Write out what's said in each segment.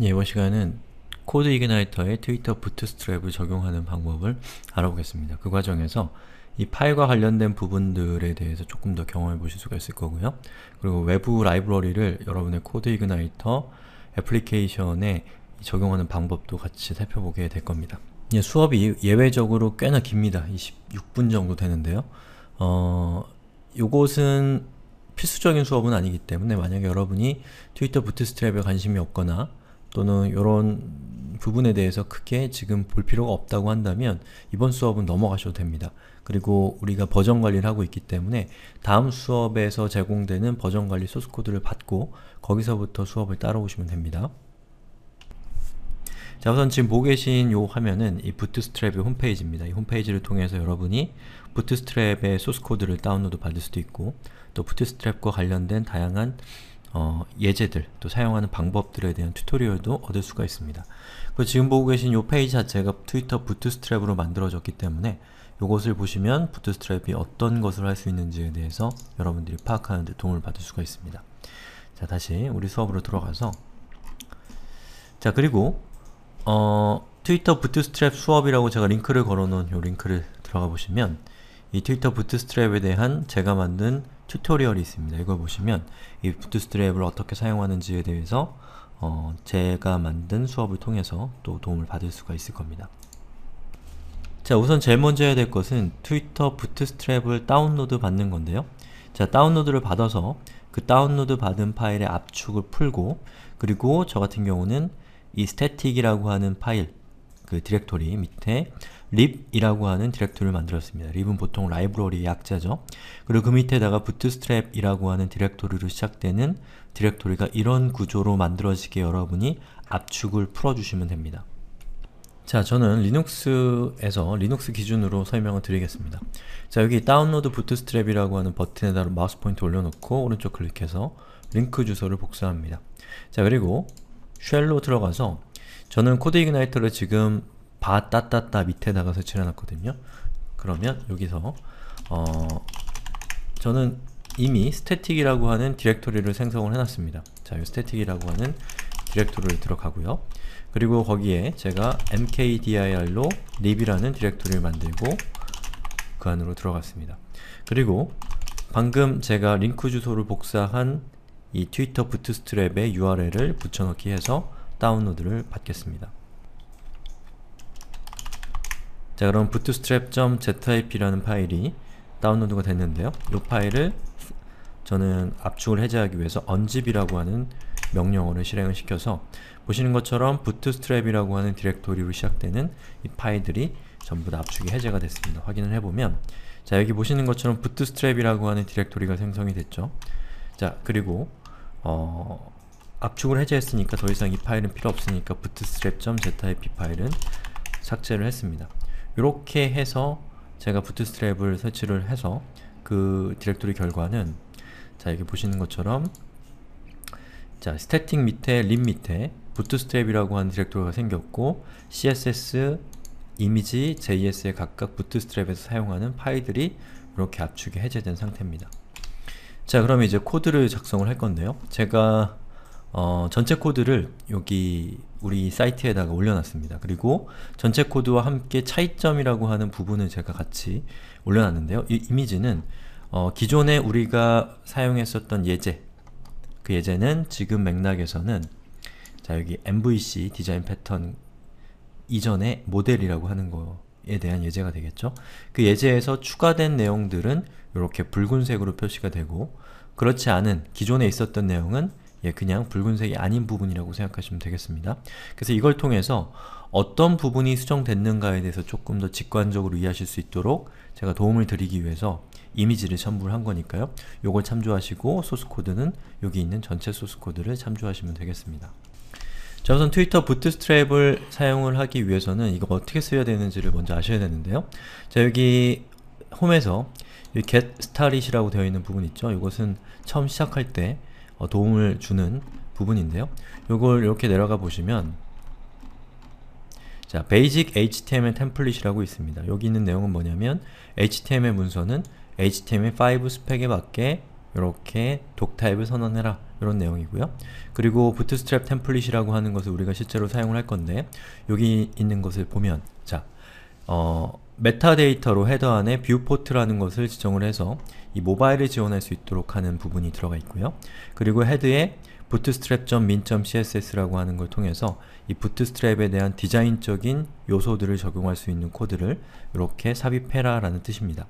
네, 이번 시간은 코드 이그나이터에 트위터 부트스트랩을 적용하는 방법을 알아보겠습니다. 그 과정에서 이 파일과 관련된 부분들에 대해서 조금 더 경험해 보실 수가 있을 거고요. 그리고 외부 라이브러리를 여러분의 코드 이그나이터 애플리케이션에 적용하는 방법도 같이 살펴보게 될 겁니다. 예, 수업이 예외적으로 꽤나 깁니다. 26분 정도 되는데요. 어, 요것은 필수적인 수업은 아니기 때문에 만약에 여러분이 트위터 부트스트랩에 관심이 없거나 또는 이런 부분에 대해서 크게 지금 볼 필요가 없다고 한다면 이번 수업은 넘어가셔도 됩니다. 그리고 우리가 버전 관리를 하고 있기 때문에 다음 수업에서 제공되는 버전 관리 소스코드를 받고 거기서부터 수업을 따라오시면 됩니다. 자 우선 지금 보고 계신 요 화면은 이 부트스트랩의 홈페이지입니다. 이 홈페이지를 통해서 여러분이 부트스트랩의 소스코드를 다운로드 받을 수도 있고 또 부트스트랩과 관련된 다양한 어, 예제들, 또 사용하는 방법들에 대한 튜토리얼도 얻을 수가 있습니다. 그 지금 보고 계신 이 페이지 자체가 트위터 부트스트랩으로 만들어졌기 때문에 이것을 보시면 부트스트랩이 어떤 것을 할 수 있는지에 대해서 여러분들이 파악하는 데 도움을 받을 수가 있습니다. 자, 다시 우리 수업으로 들어가서 자, 그리고 어, 트위터 부트스트랩 수업이라고 제가 링크를 걸어놓은 이 링크를 들어가 보시면 이 트위터 부트스트랩에 대한 제가 만든 튜토리얼이 있습니다. 이걸 보시면 이 부트스트랩을 어떻게 사용하는지에 대해서 어, 제가 만든 수업을 통해서 또 도움을 받을 수가 있을 겁니다. 자 우선 제일 먼저 해야 될 것은 트위터 부트스트랩을 다운로드 받는 건데요. 자 다운로드를 받아서 그 다운로드 받은 파일의 압축을 풀고 그리고 저 같은 경우는 이 스태틱이라고 하는 파일 그 디렉토리 밑에 l i b 이라고 하는 디렉토리를 만들었습니다. l i b 은 보통 라이브러리의 약자죠. 그리고 그 밑에다가 bootstrap이라고 하는 디렉토리로 시작되는 디렉토리가 이런 구조로 만들어지게 여러분이 압축을 풀어주시면 됩니다. 자, 저는 리눅스에서 리눅스 기준으로 설명을 드리겠습니다. 자, 여기 다운로드 부트스트랩이라고 하는 버튼에다 마우스 포인트 올려놓고 오른쪽 클릭해서 링크 주소를 복사합니다. 자, 그리고 쉘로 들어가서 저는 코드 이그나이터를 지금 바 따따따 밑에다가 설치해 놨거든요. 그러면 여기서 어 저는 이미 스태틱이라고 하는 디렉토리를 생성을 해놨습니다. 자, 이 스태틱이라고 하는 디렉토리를 들어가고요. 그리고 거기에 제가 mkdir로 lib이라는 디렉토리를 만들고 그 안으로 들어갔습니다. 그리고 방금 제가 링크 주소를 복사한 이 트위터 부트스트랩의 URL을 붙여넣기 해서 다운로드를 받겠습니다. 자 그럼 bootstrap.zip라는 파일이 다운로드가 됐는데요. 이 파일을 저는 압축을 해제하기 위해서 unzip이라고 하는 명령어를 실행을 시켜서 보시는 것처럼 bootstrap이라고 하는 디렉토리로 시작되는 이 파일들이 전부 다 압축이 해제가 됐습니다. 확인을 해보면 자 여기 보시는 것처럼 bootstrap이라고 하는 디렉토리가 생성이 됐죠. 자 그리고 어, 압축을 해제했으니까 더 이상 이 파일은 필요 없으니까 bootstrap.zip 파일은 삭제를 했습니다. 이렇게 해서 제가 b o o t s t r a p 을 설치를 해서 그 디렉토리 결과는 자 여기 보시는 것처럼 자 s t 스태틱 밑에 l i 림 밑에 b o o t s t r a p 이라고 하는 디렉토리가 생겼고 css 이미지 js에 각각 b o o t s t r a p 에서 사용하는 파일들이 이렇게 압축이 해제된 상태입니다. 자 그럼 이제 코드를 작성을 할 건데요. 제가 어, 전체 코드를 여기 우리 사이트에다가 올려놨습니다. 그리고 전체 코드와 함께 차이점이라고 하는 부분을 제가 같이 올려놨는데요. 이 이미지는 어, 기존에 우리가 사용했었던 예제 그 예제는 지금 맥락에서는 자 여기 MVC 디자인 패턴 이전의 모델이라고 하는 거에 대한 예제가 되겠죠. 그 예제에서 추가된 내용들은 이렇게 붉은색으로 표시가 되고 그렇지 않은 기존에 있었던 내용은 예, 그냥 붉은색이 아닌 부분이라고 생각하시면 되겠습니다. 그래서 이걸 통해서 어떤 부분이 수정됐는가에 대해서 조금 더 직관적으로 이해하실 수 있도록 제가 도움을 드리기 위해서 이미지를 첨부를 한 거니까요. 요걸 참조하시고 소스코드는 여기 있는 전체 소스코드를 참조하시면 되겠습니다. 자 우선 트위터 부트스트랩을 사용을 하기 위해서는 이거 어떻게 써야 되는지를 먼저 아셔야 되는데요. 자 여기 홈에서 이 get start이라고 되어 있는 부분 있죠? 이것은 처음 시작할 때 어, 도움을 주는 부분인데요. 요걸 이렇게 내려가 보시면 자, basic html 템플릿이라고 있습니다. 여기 있는 내용은 뭐냐면 html 문서는 html5 스펙에 맞게 이렇게 독타입을 선언해라 이런 내용이고요. 그리고 부트스트랩 템플릿이라고 하는 것을 우리가 실제로 사용을 할 건데 여기 있는 것을 보면 자, 어, 메타데이터로 헤더 안에 뷰포트라는 것을 지정을 해서 이 모바일을 지원할 수 있도록 하는 부분이 들어가 있고요. 그리고 헤드에 bootstrap.min.css라고 하는 걸 통해서 이 bootstrap에 대한 디자인적인 요소들을 적용할 수 있는 코드를 이렇게 삽입해라 라는 뜻입니다.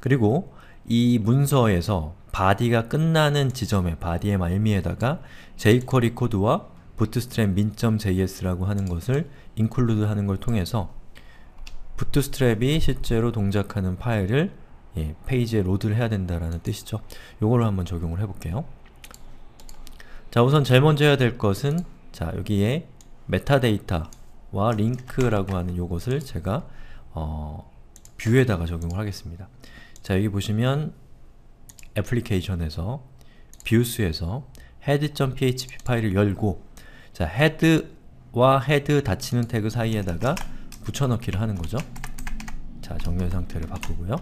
그리고 이 문서에서 바디가 끝나는 지점에 바디의 말미에다가 jQuery 코드와 bootstrap min.js라고 하는 것을 include 하는 걸 통해서 부트스트랩이 실제로 동작하는 파일을 예, 페이지에 로드를 해야 된다라는 뜻이죠. 요거를 한번 적용을 해볼게요. 자 우선 제일 먼저 해야 될 것은 자 여기에 메타데이터와 링크라고 하는 요것을 제가 어, 뷰에다가 적용을 하겠습니다. 자 여기 보시면 애플리케이션에서 뷰스에서 head.php 파일을 열고 자 head와 head 닫히는 태그 사이에다가 붙여넣기를 하는 거죠. 자, 정렬 상태를 바꾸고요.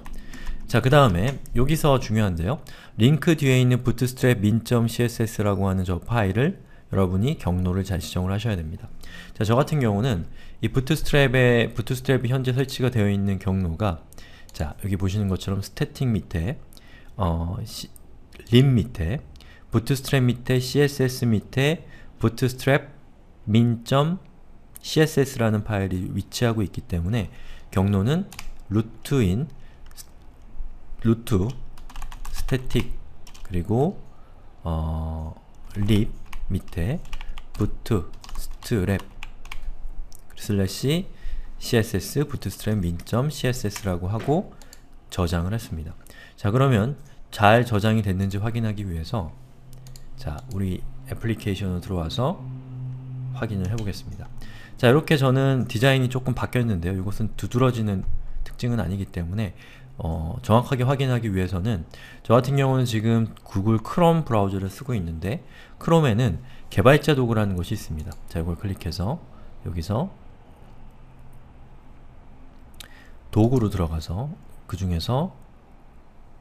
자, 그 다음에 여기서 중요한데요. 링크 뒤에 있는 bootstrap min.css라고 하는 저 파일을 여러분이 경로를 잘 지정을 하셔야 됩니다. 자, 저 같은 경우는 이부트스트랩 t 부트스트랩이 현재 설치가 되어 있는 경로가 자, 여기 보시는 것처럼 스태틱 밑에 어, 시, 림 밑에 bootstrap 밑에 css 밑에 bootstrap min. css라는 파일이 위치하고 있기 때문에 경로는 루트인 루트 스태틱 그리고 어, 립 밑에 부트 스트랩 슬래시 css 부트스트랩 min. css라고 하고 저장을 했습니다. 자 그러면 잘 저장이 됐는지 확인하기 위해서 자 우리 애플리케이션으로 들어와서 확인을 해보겠습니다. 자 이렇게 저는 디자인이 조금 바뀌었는데요. 이것은 두드러지는 특징은 아니기 때문에 어, 정확하게 확인하기 위해서는 저 같은 경우는 지금 구글 크롬 브라우저를 쓰고 있는데 크롬에는 개발자 도구라는 것이 있습니다. 자 이걸 클릭해서 여기서 도구로 들어가서 그 중에서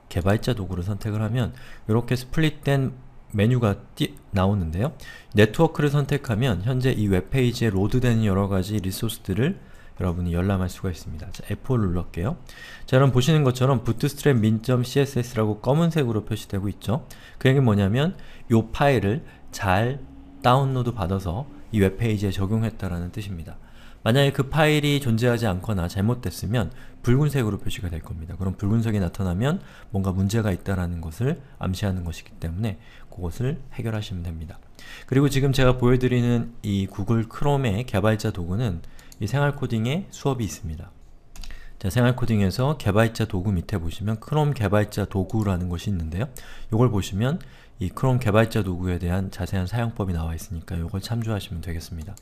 개발자 도구를 선택을 하면 이렇게 스플릿된 메뉴가 띠, 나오는데요. 네트워크를 선택하면 현재 이 웹페이지에 로드되는 여러가지 리소스들을 여러분이 열람할 수가 있습니다. 자, F4를 눌러볼게요 자, 여러분 보시는 것처럼 bootstrap min.css라고 검은색으로 표시되고 있죠? 그게 뭐냐면 이 파일을 잘 다운로드 받아서 이 웹페이지에 적용했다라는 뜻입니다. 만약에 그 파일이 존재하지 않거나 잘못됐으면 붉은색으로 표시가 될 겁니다. 그럼 붉은색이 나타나면 뭔가 문제가 있다라는 것을 암시하는 것이기 때문에 그것을 해결하시면 됩니다. 그리고 지금 제가 보여드리는 이 구글 크롬의 개발자 도구는 이 생활코딩의 수업이 있습니다. 자, 생활코딩에서 개발자 도구 밑에 보시면 크롬 개발자 도구라는 것이 있는데요. 이걸 보시면 이 크롬 개발자 도구에 대한 자세한 사용법이 나와 있으니까 이걸 참조하시면 되겠습니다.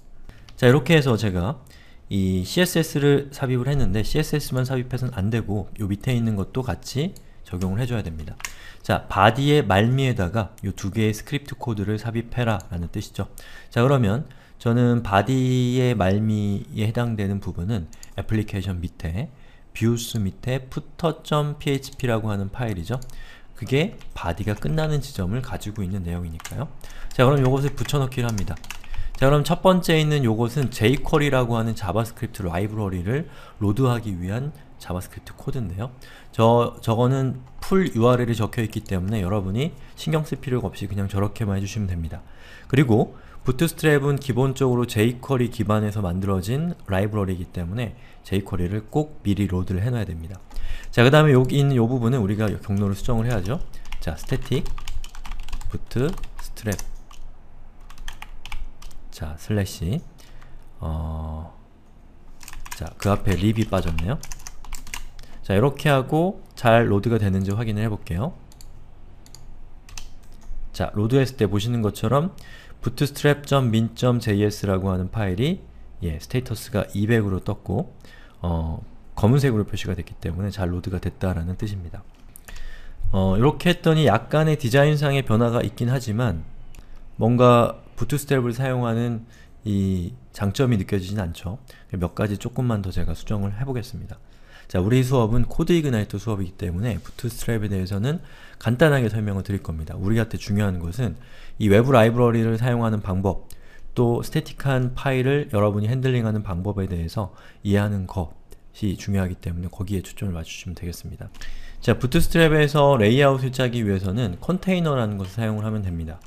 자, 이렇게 해서 제가 이 CSS를 삽입을 했는데 CSS만 삽입해서는 안되고 요 밑에 있는 것도 같이 적용을 해줘야 됩니다. 자, 바디의 말미에다가 이 두 개의 스크립트 코드를 삽입해라 라는 뜻이죠. 자, 그러면 저는 바디의 말미에 해당되는 부분은 애플리케이션 밑에 뷰스 밑에 footer.php라고 하는 파일이죠. 그게 바디가 끝나는 지점을 가지고 있는 내용이니까요. 자, 그럼 이것을 붙여넣기를 합니다. 자 그럼 첫 번째 있는 요것은 jQuery라고 하는 자바스크립트 라이브러리를 로드하기 위한 자바스크립트 코드인데요. 저, 저거는 풀 URL이 적혀있기 때문에 여러분이 신경쓸 필요가 없이 그냥 저렇게만 해주시면 됩니다. 그리고 부트스트랩은 기본적으로 jQuery 기반에서 만들어진 라이브러리이기 때문에 jQuery를 꼭 미리 로드를 해놔야 됩니다. 자, 그 다음에 여기 있는 이 부분은 우리가 경로를 수정을 해야죠. 자, static bootstrap 자, 슬래시 어... 자, 그 앞에 립이 빠졌네요. 자 이렇게 하고 잘 로드가 되는지 확인을 해볼게요. 자 로드했을 때 보시는 것처럼 bootstrap.min.js라고 하는 파일이 예, 스테이터스가 200으로 떴고 어, 검은색으로 표시가 됐기 때문에 잘 로드가 됐다라는 뜻입니다. 어, 이렇게 했더니 약간의 디자인상의 변화가 있긴 하지만 뭔가 부트스텝을 사용하는 이 장점이 느껴지진 않죠. 몇 가지 조금만 더 제가 수정을 해보겠습니다. 자, 우리 수업은 코드 이그나이트 수업이기 때문에 부트스트랩에 대해서는 간단하게 설명을 드릴 겁니다. 우리한테 중요한 것은 이 외부 라이브러리를 사용하는 방법, 또 스태틱한 파일을 여러분이 핸들링하는 방법에 대해서 이해하는 것이 중요하기 때문에 거기에 초점을 맞추시면 되겠습니다. 자, 부트스트랩에서 레이아웃을 짜기 위해서는 컨테이너라는 것을 사용을 하면 됩니다.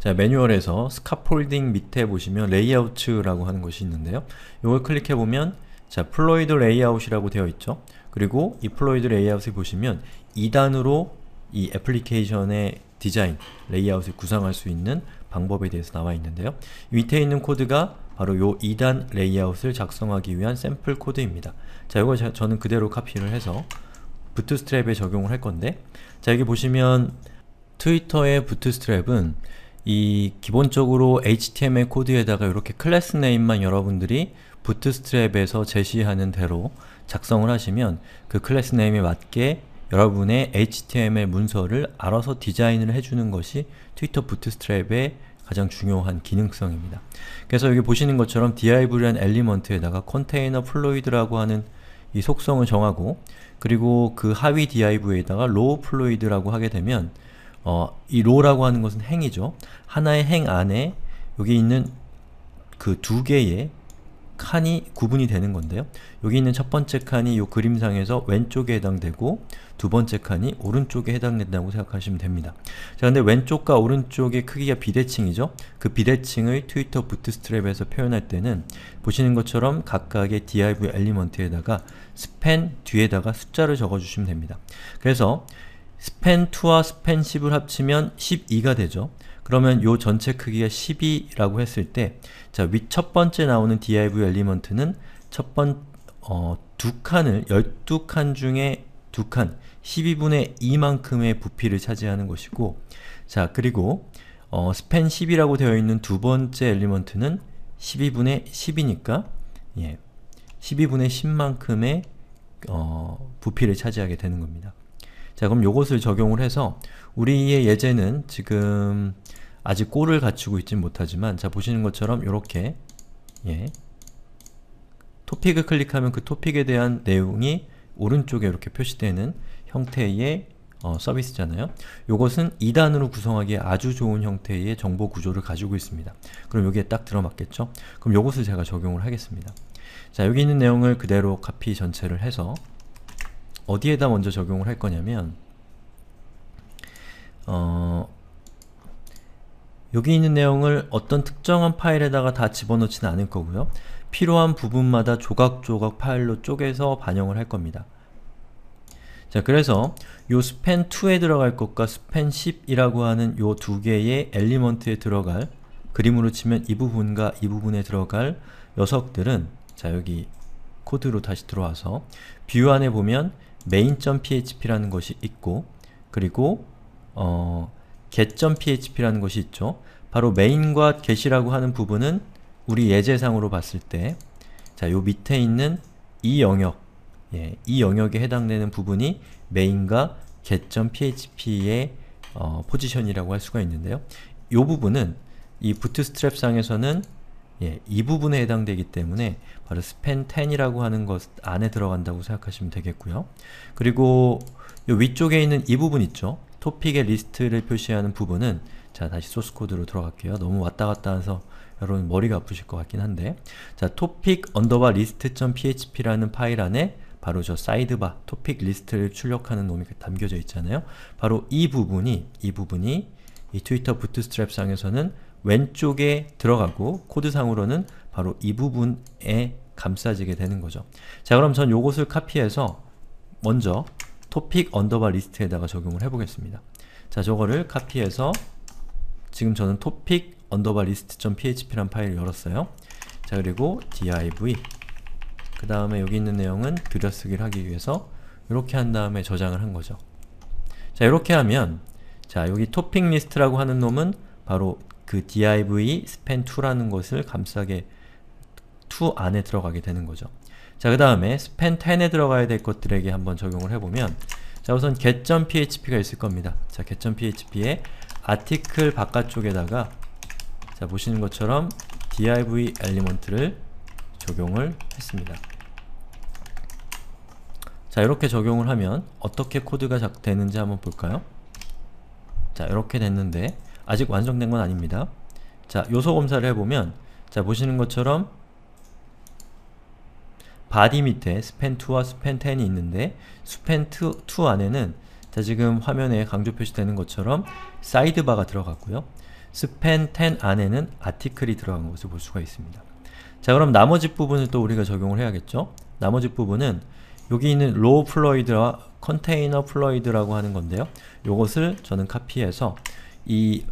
자, 매뉴얼에서 스카폴딩 밑에 보시면 레이아웃이라고 하는 것이 있는데요. 이걸 클릭해보면 자, 플로이드 레이아웃이라고 되어 있죠. 그리고 이 플로이드 레이아웃을 보시면 2단으로 이 애플리케이션의 디자인, 레이아웃을 구상할 수 있는 방법에 대해서 나와 있는데요. 밑에 있는 코드가 바로 이 2단 레이아웃을 작성하기 위한 샘플 코드입니다. 자, 이걸 저는 그대로 카피를 해서 부트스트랩에 적용을 할 건데 자, 여기 보시면 트위터의 부트스트랩은 이 기본적으로 HTML 코드에다가 이렇게 클래스 네임만 여러분들이 부트스트랩에서 제시하는 대로 작성을 하시면 그 클래스 네임에 맞게 여러분의 HTML 문서를 알아서 디자인을 해주는 것이 트위터 부트스트랩의 가장 중요한 기능성입니다. 그래서 여기 보시는 것처럼 div라는 엘리먼트에다가 컨테이너 플로이드라고 하는 이 속성을 정하고 그리고 그 하위 div에다가 row 플로이드라고 하게 되면 어, 이 row라고 하는 것은 행이죠. 하나의 행 안에 여기 있는 그 두 개의 칸이 구분이 되는 건데요. 여기 있는 첫 번째 칸이 이 그림상에서 왼쪽에 해당되고 두 번째 칸이 오른쪽에 해당된다고 생각하시면 됩니다. 자, 근데 왼쪽과 오른쪽의 크기가 비대칭이죠? 그 비대칭을 트위터 부트스트랩에서 표현할 때는 보시는 것처럼 각각의 div 엘리먼트에다가 span 뒤에다가 숫자를 적어주시면 됩니다. 그래서 span2와 span10을 합치면 12가 되죠. 그러면 요 전체 크기가 1 2라고 했을 때 자, 위 첫 번째 나오는 div 엘리먼트는 첫 번, 어, 두 칸을, 12칸 중에 두 칸, 12분의 2만큼의 부피를 차지하는 것이고 자, 그리고 어, span 10이라고 되어 있는 두 번째 엘리먼트는 12분의 10이니까 예, 12분의 10만큼의 어, 부피를 차지하게 되는 겁니다. 자 그럼 요것을 적용을 해서 우리의 예제는 지금 아직 골을 갖추고 있진 못하지만 자 보시는 것처럼 이렇게 예. 토픽을 클릭하면 그 토픽에 대한 내용이 오른쪽에 이렇게 표시되는 형태의 어, 서비스잖아요. 이것은 2단으로 구성하기에 아주 좋은 형태의 정보 구조를 가지고 있습니다. 그럼 여기에 딱 들어맞겠죠? 그럼 요것을 제가 적용을 하겠습니다. 자, 여기 있는 내용을 그대로 카피 전체를 해서 어디에다 먼저 적용을 할 거냐면 어, 여기 있는 내용을 어떤 특정한 파일에다가 다 집어넣지는 않을 거고요. 필요한 부분마다 조각조각 파일로 쪼개서 반영을 할 겁니다. 자, 그래서 요 span2에 들어갈 것과 span10이라고 하는 요 두 개의 엘리먼트에 들어갈 그림으로 치면 이 부분과 이 부분에 들어갈 녀석들은 자, 여기 코드로 다시 들어와서 뷰 안에 보면 main.php라는 것이 있고 그리고 어, get.php라는 것이 있죠. 바로 메인과 get이라고 하는 부분은 우리 예제상으로 봤을 때 자, 요 밑에 있는 이 영역 예, 이 영역에 해당되는 부분이 메인과 get.php의 어, 포지션이라고 할 수가 있는데요. 이 부분은 이 부트스트랩 상에서는 예, 이 부분에 해당되기 때문에 바로 span 10이라고 하는 것 안에 들어간다고 생각하시면 되겠고요. 그리고 이 위쪽에 있는 이 부분 있죠? 토픽의 리스트를 표시하는 부분은 자 다시 소스코드로 들어갈게요. 너무 왔다갔다 해서 여러분 머리가 아프실 것 같긴 한데 자 토픽 언더바 리스트.php라는 파일 안에 바로 저 사이드바 토픽 리스트를 출력하는 놈이 담겨져 있잖아요. 바로 이 부분이 이 부분이 이 트위터 부트스트랩 상에서는 왼쪽에 들어가고 코드상으로는 바로 이 부분에 감싸지게 되는 거죠. 자 그럼 전 요것을 카피해서 먼저 토픽 언더바 리스트에다가 적용을 해보겠습니다. 자, 저거를 카피해서 지금 저는 토픽 언더바 리스트.php란 파일을 열었어요. 자, 그리고 div 그 다음에 여기 있는 내용은 들여쓰기를 하기 위해서 이렇게 한 다음에 저장을 한 거죠. 자, 이렇게 하면 자, 여기 토픽 리스트라고 하는 놈은 바로 그 div span2라는 것을 감싸게 2 안에 들어가게 되는 거죠. 자, 그 다음에 span 10에 들어가야 될 것들에게 한번 적용을 해보면 자, 우선 get.php가 있을 겁니다. 자, get.php에 article 바깥쪽에다가 자, 보시는 것처럼 div e e l m e n t 를 적용을 했습니다. 자, 이렇게 적용을 하면 어떻게 코드가 작되는지 한번 볼까요? 자, 이렇게 됐는데 아직 완성된 건 아닙니다. 자, 요소 검사를 해보면 자, 보시는 것처럼 바디 밑에 스팬 2와 스팬 10이 있는데 스팬 2 안에는 자 지금 화면에 강조 표시되는 것처럼 사이드바가 들어갔고요. 스팬 10 안에는 아티클이 들어간 것을 볼 수가 있습니다. 자 그럼 나머지 부분을 또 우리가 적용을 해야겠죠? 나머지 부분은 여기 있는 로우 플로이드와 컨테이너 플로이드라고 하는 건데요. 이것을 저는 카피해서 이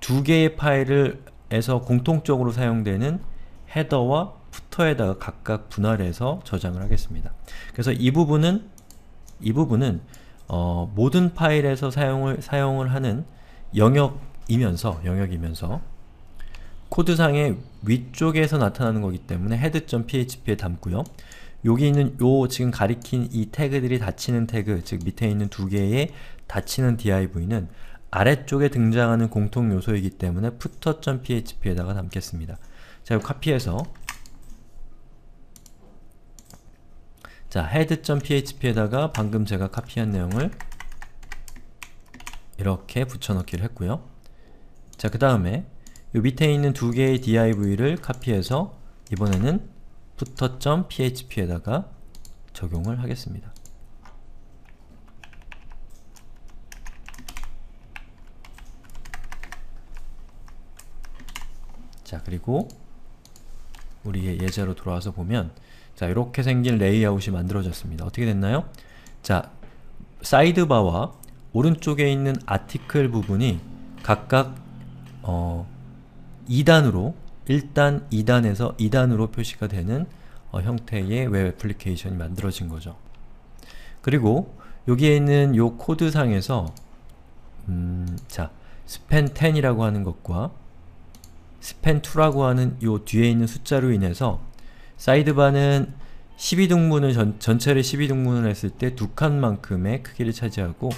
두 개의 파일을 에서 공통적으로 사용되는 헤더와 푸터에다가 각각 분할해서 저장을 하겠습니다. 그래서 이 부분은 이 부분은 어, 모든 파일에서 사용을 사용을 하는 영역이면서 영역이면서 코드상의 위쪽에서 나타나는 거기 때문에 head.php에 담고요. 여기 있는 요 지금 가리킨 이 태그들이 닫히는 태그, 즉 밑에 있는 두 개의 닫히는 div는 아래쪽에 등장하는 공통 요소이기 때문에 footer.php에다가 담겠습니다. 자, 이 카피해서 자, head.php에다가 방금 제가 카피한 내용을 이렇게 붙여넣기를 했고요. 자, 그 다음에 이 밑에 있는 두 개의 div를 카피해서 이번에는 footer.php에다가 적용을 하겠습니다. 자, 그리고 우리의 예, 예제로 돌아와서 보면 자, 이렇게 생긴 레이아웃이 만들어졌습니다. 어떻게 됐나요? 자, 사이드바와 오른쪽에 있는 아티클 부분이 각각 어, 2단으로 1단, 2단에서 2단으로 표시가 되는 어, 형태의 웹 애플리케이션이 만들어진 거죠. 그리고 여기에 있는 요 코드상에서 음, 자, span 10이라고 하는 것과 span 2라고 하는 요 뒤에 있는 숫자로 인해서 사이드바는 12등분을 전, 전체를 12등분을 했을 때 두 칸만큼의 크기를 차지하고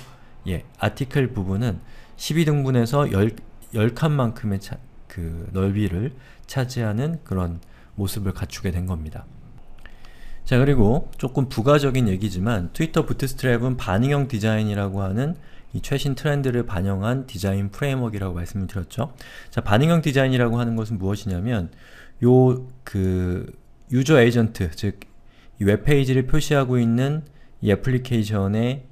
예, 아티클 부분은 12등분에서 10, 10칸만큼의 차, 그 넓이를 차지하는 그런 모습을 갖추게 된 겁니다. 자 그리고 조금 부가적인 얘기지만 트위터 부트스트랩은 반응형 디자인이라고 하는 이 최신 트렌드를 반영한 디자인 프레임워크라고 말씀을 드렸죠. 자 반응형 디자인이라고 하는 것은 무엇이냐면 요그 유저 에이전트, 즉 이 웹페이지를 표시하고 있는 이 애플리케이션의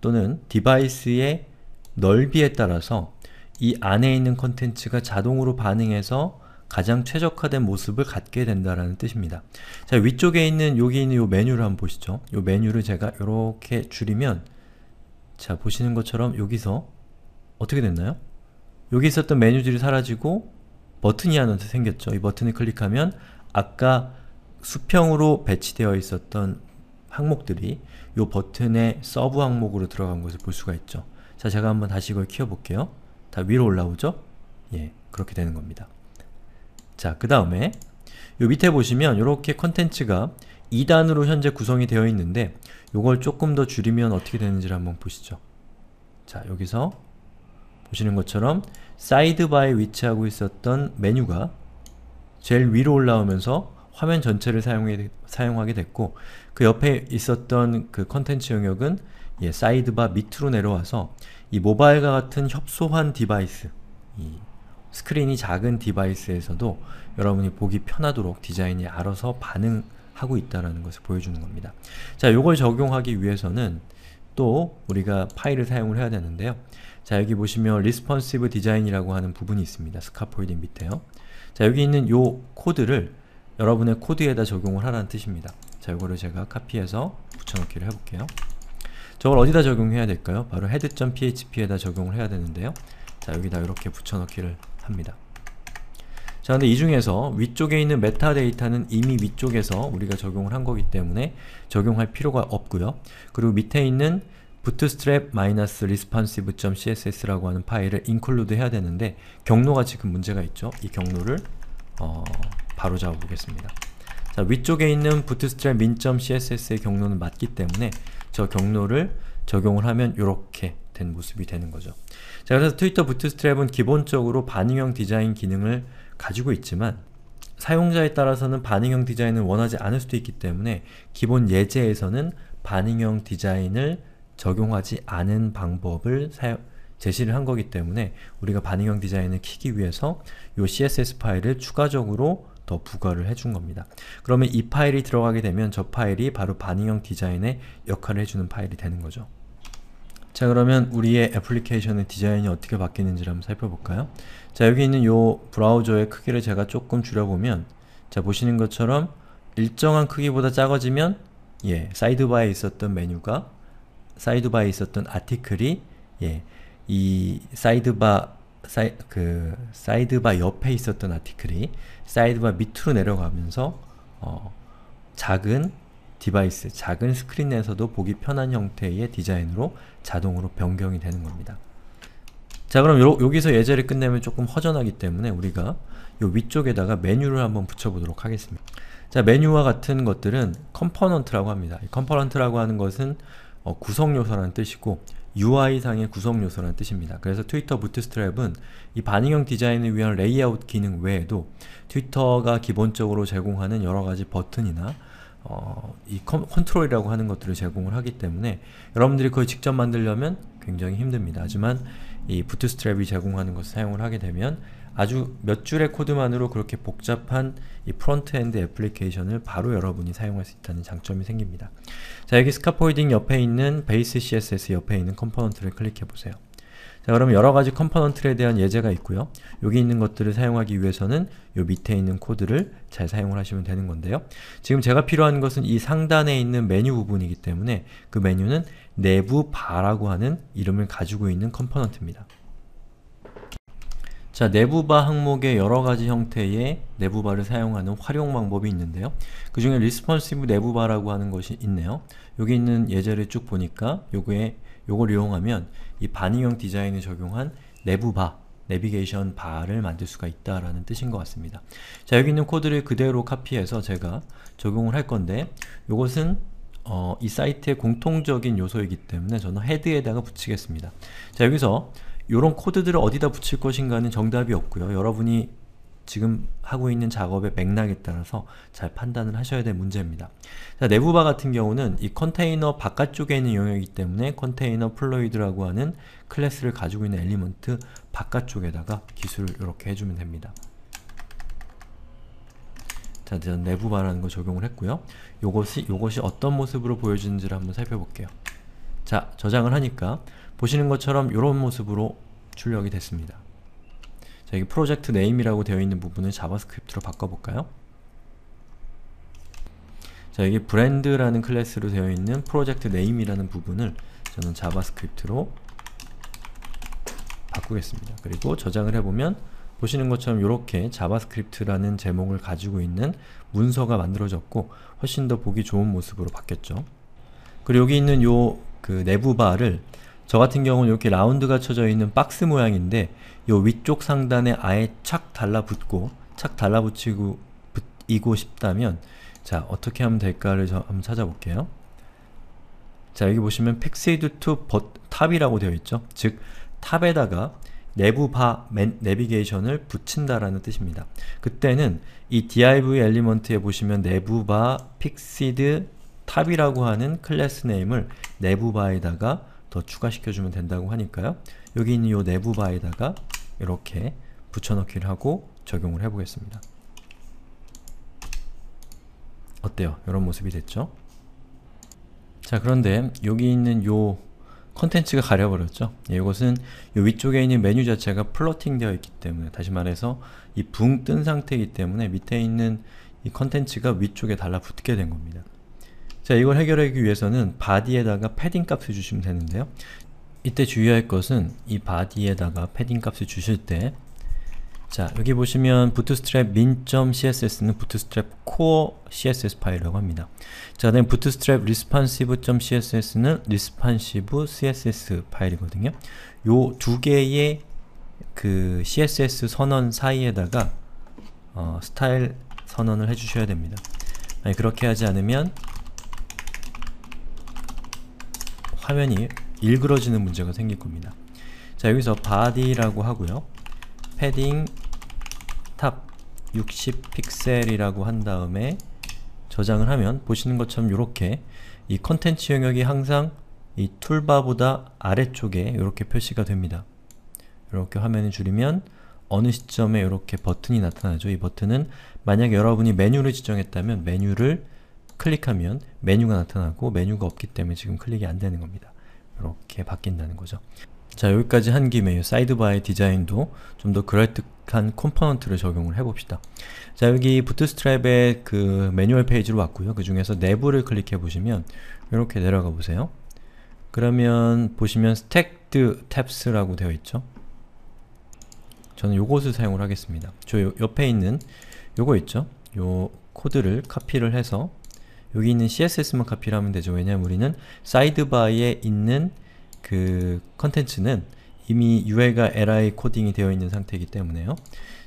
또는 디바이스의 넓이에 따라서 이 안에 있는 컨텐츠가 자동으로 반응해서 가장 최적화된 모습을 갖게 된다는 뜻입니다. 자, 위쪽에 있는 여기 있는 요 메뉴를 한번 보시죠. 요 메뉴를 제가 이렇게 줄이면 자, 보시는 것처럼 여기서 어떻게 됐나요? 여기 있었던 메뉴들이 사라지고 버튼이 하나 생겼죠. 이 버튼을 클릭하면 아까 수평으로 배치되어 있었던 항목들이 이 버튼의 서브 항목으로 들어간 것을 볼 수가 있죠. 자, 제가 한번 다시 이걸 키워볼게요. 다 위로 올라오죠? 예, 그렇게 되는 겁니다. 자, 그 다음에 요 밑에 보시면 이렇게 컨텐츠가 2단으로 현재 구성이 되어 있는데 요걸 조금 더 줄이면 어떻게 되는지를 한번 보시죠. 자, 여기서 보시는 것처럼 사이드바에 위치하고 있었던 메뉴가 제일 위로 올라오면서 화면 전체를 사용해, 사용하게 됐고 그 옆에 있었던 그 컨텐츠 영역은 예, 사이드바 밑으로 내려와서 이 모바일과 같은 협소한 디바이스 스크린이 작은 디바이스에서도 여러분이 보기 편하도록 디자인이 알아서 반응하고 있다는 것을 보여주는 겁니다. 자, 요걸 적용하기 위해서는 또 우리가 파일을 사용을 해야 되는데요. 자, 여기 보시면 responsive design이라고 하는 부분이 있습니다. 스카폴딩 밑에요. 자, 여기 있는 요 코드를 여러분의 코드에다 적용을 하라는 뜻입니다. 자, 이거를 제가 카피해서 붙여넣기를 해볼게요. 저걸 어디다 적용해야 될까요? 바로 head.php에다 적용을 해야 되는데요. 자, 여기다 이렇게 붙여넣기를 합니다. 자, 근데 이 중에서 위쪽에 있는 메타데이터는 이미 위쪽에서 우리가 적용을 한 거기 때문에 적용할 필요가 없고요. 그리고 밑에 있는 bootstrap-responsive.css라고 하는 파일을 include 해야 되는데 경로가 지금 문제가 있죠. 이 경로를 어, 바로 잡아보겠습니다. 자, 위쪽에 있는 bootstrap min.css의 경로는 맞기 때문에 저 경로를 적용을 하면 이렇게 된 모습이 되는 거죠. 자, 그래서 트위터 부트스트랩은 기본적으로 반응형 디자인 기능을 가지고 있지만 사용자에 따라서는 반응형 디자인을 원하지 않을 수도 있기 때문에 기본 예제에서는 반응형 디자인을 적용하지 않은 방법을 사용, 제시를 한 거기 때문에 우리가 반응형 디자인을 키기 위해서 이 css 파일을 추가적으로 더 부과를 해 준 겁니다. 그러면 이 파일이 들어가게 되면 저 파일이 바로 반응형 디자인의 역할을 해주는 파일이 되는 거죠. 자 그러면 우리의 애플리케이션의 디자인이 어떻게 바뀌는지를 한번 살펴볼까요? 자 여기 있는 이 브라우저의 크기를 제가 조금 줄여보면 자 보시는 것처럼 일정한 크기보다 작아지면 예 사이드바에 있었던 메뉴가 사이드바에 있었던 아티클이 예이 사이드바 사이, 그 사이드바 옆에 있었던 아티클이 사이드바 밑으로 내려가면서 어, 작은 디바이스, 작은 스크린에서도 보기 편한 형태의 디자인으로 자동으로 변경이 되는 겁니다. 자 그럼 요, 여기서 예제를 끝내면 조금 허전하기 때문에 우리가 요 위쪽에다가 메뉴를 한번 붙여보도록 하겠습니다. 자 메뉴와 같은 것들은 컴포넌트라고 합니다. 컴포넌트라고 하는 것은 어, 구성요소라는 뜻이고 UI상의 구성 요소라는 뜻입니다. 그래서 트위터 부트스트랩은 이 반응형 디자인을 위한 레이아웃 기능 외에도 트위터가 기본적으로 제공하는 여러가지 버튼이나 어, 이 컨트롤이라고 하는 것들을 제공을 하기 때문에 여러분들이 그걸 직접 만들려면 굉장히 힘듭니다. 하지만 이 부트스트랩이 제공하는 것을 사용을 하게 되면 아주 몇 줄의 코드만으로 그렇게 복잡한 이 프론트엔드 애플리케이션을 바로 여러분이 사용할 수 있다는 장점이 생깁니다. 자 여기 스카포이딩 옆에 있는 베이스 CSS 옆에 있는 컴포넌트를 클릭해보세요. 자 그럼 여러가지 컴포넌트에 대한 예제가 있고요. 여기 있는 것들을 사용하기 위해서는 요 밑에 있는 코드를 잘 사용을 하시면 되는 건데요. 지금 제가 필요한 것은 이 상단에 있는 메뉴 부분이기 때문에 그 메뉴는 내부 바라고 하는 이름을 가지고 있는 컴포넌트입니다. 자, 내부바 항목의 여러가지 형태의 내부바를 사용하는 활용 방법이 있는데요. 그 중에 responsive 내부바라고 하는 것이 있네요. 여기 있는 예제를 쭉 보니까 요거에, 요걸 이용하면 이 반응형 디자인을 적용한 내부바, 내비게이션 바를 만들 수가 있다라는 뜻인 것 같습니다. 자, 여기 있는 코드를 그대로 카피해서 제가 적용을 할 건데 요것은 어, 이 사이트의 공통적인 요소이기 때문에 저는 헤드에다가 붙이겠습니다. 자, 여기서 이런 코드들을 어디다 붙일 것인가는 정답이 없고요. 여러분이 지금 하고 있는 작업의 맥락에 따라서 잘 판단을 하셔야 될 문제입니다. 자, 내부바 같은 경우는 이 컨테이너 바깥쪽에 있는 영역이기 때문에 컨테이너 플로이드라고 하는 클래스를 가지고 있는 엘리먼트 바깥쪽에다가 기술을 이렇게 해주면 됩니다. 자, 내부바라는 거 적용을 했고요. 요것이, 요것이 어떤 모습으로 보여지는지를 한번 살펴볼게요. 자, 저장을 하니까 보시는 것처럼 이런 모습으로 출력이 됐습니다. 자, 여기 프로젝트 네임이라고 되어 있는 부분을 자바스크립트로 바꿔볼까요? 자, 여기 브랜드라는 클래스로 되어 있는 프로젝트 네임이라는 부분을 저는 자바스크립트로 바꾸겠습니다. 그리고 저장을 해보면 보시는 것처럼 이렇게 자바스크립트라는 제목을 가지고 있는 문서가 만들어졌고 훨씬 더 보기 좋은 모습으로 바뀌었죠. 그리고 여기 있는 요그 내부 바를 저 같은 경우는 이렇게 라운드가 쳐져 있는 박스 모양인데 이 위쪽 상단에 아예 착 달라붙고 착 달라붙이고 붙 이고 싶다면 자 어떻게 하면 될까를 저 한번 찾아볼게요. 자 여기 보시면 픽시드 투 탑이라고 되어 있죠. 즉 탑에다가 내부 바 맨, 내비게이션을 붙인다라는 뜻입니다. 그때는 이 div 엘리먼트에 보시면 내부 바 픽시드 탑이라고 하는 클래스 네임을 내부 바에다가 더 추가시켜주면 된다고 하니까요. 여기 있는 이 내부 바에다가 이렇게 붙여넣기를 하고 적용을 해보겠습니다. 어때요? 이런 모습이 됐죠? 자 그런데 여기 있는 요 컨텐츠가 가려버렸죠? 예, 이것은 이 위쪽에 있는 메뉴 자체가 플러팅 되어 있기 때문에 다시 말해서 이 붕 뜬 상태이기 때문에 밑에 있는 이 컨텐츠가 위쪽에 달라붙게 된 겁니다. 자 이걸 해결하기 위해서는 바디에다가 패딩 값을 주시면 되는데요. 이때 주의할 것은 이 바디에다가 패딩 값을 주실 때 자, 여기 보시면 bootstrap min.css는 bootstrap core css 파일이라고 합니다. 자, 그다음 bootstrap responsive.css는 responsive css 파일이거든요. 요 두 개의 그 css 선언 사이에다가 어, 스타일 선언을 해주셔야 됩니다. 아니, 그렇게 하지 않으면 화면이 일그러지는 문제가 생길 겁니다. 자 여기서 body라고 하고요. 패딩 탑 60픽셀이라고 한 다음에 저장을 하면 보시는 것처럼 이렇게 이 컨텐츠 영역이 항상 이 툴바보다 아래쪽에 이렇게 표시가 됩니다. 이렇게 화면을 줄이면 어느 시점에 이렇게 버튼이 나타나죠. 이 버튼은 만약 여러분이 메뉴를 지정했다면 메뉴를 클릭하면 메뉴가 나타나고 메뉴가 없기 때문에 지금 클릭이 안 되는 겁니다. 이렇게 바뀐다는 거죠. 자 여기까지 한 김에 사이드바의 디자인도 좀 더 그럴듯한 컴포넌트를 적용을 해봅시다. 자 여기 부트스트랩의 그 매뉴얼 페이지로 왔고요. 그 중에서 내부를 클릭해 보시면 이렇게 내려가 보세요. 그러면 보시면 s t a c k e tabs라고 되어 있죠. 저는 요것을 사용을 하겠습니다. 저 옆에 있는 요거 있죠? 요 코드를 카피를 해서 여기 있는 css만 카피를 하면 되죠. 왜냐면 우리는 사이드바에 있는 그 컨텐츠는 이미 UL과 LI 코딩이 되어 있는 상태이기 때문에요.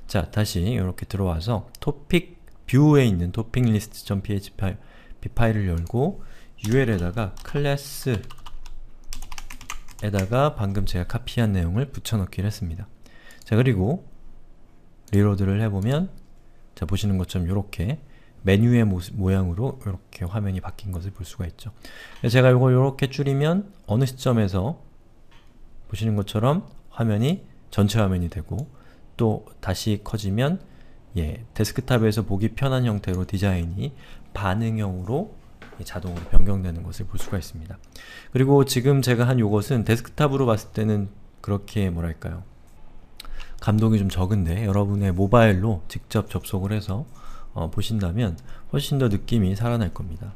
자, 다시 이렇게 들어와서 토픽 뷰에 있는 토픽 리스트.php 파일, 을 열고 UL에다가 클래스 에다가 방금 제가 카피한 내용을 붙여넣기를 했습니다. 자 그리고 리로드를 해보면 자 보시는 것처럼 이렇게 메뉴의 모습, 모양으로 이렇게 화면이 바뀐 것을 볼 수가 있죠. 제가 이걸 이렇게 줄이면 어느 시점에서 보시는 것처럼 화면이 전체 화면이 되고 또 다시 커지면 예, 데스크탑에서 보기 편한 형태로 디자인이 반응형으로 예, 자동으로 변경되는 것을 볼 수가 있습니다. 그리고 지금 제가 한 요것은 데스크탑으로 봤을 때는 그렇게 뭐랄까요 감동이 좀 적은데 여러분의 모바일로 직접 접속을 해서 어, 보신다면 훨씬 더 느낌이 살아날 겁니다.